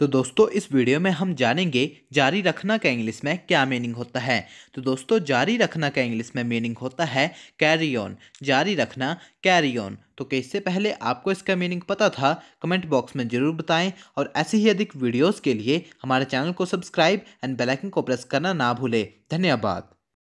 तो दोस्तों इस वीडियो में हम जानेंगे जारी रखना का इंग्लिश में क्या मीनिंग होता है तो दोस्तों जारी रखना का इंग्लिश में मीनिंग होता है कैरी ऑन जारी रखना कैरी ऑन तो कि इससे पहले आपको इसका मीनिंग पता था कमेंट बॉक्स में ज़रूर बताएं और ऐसे ही अधिक वीडियोस के लिए हमारे चैनल को सब्सक्राइब एंड बेलाइकन को प्रेस करना ना भूलें धन्यवाद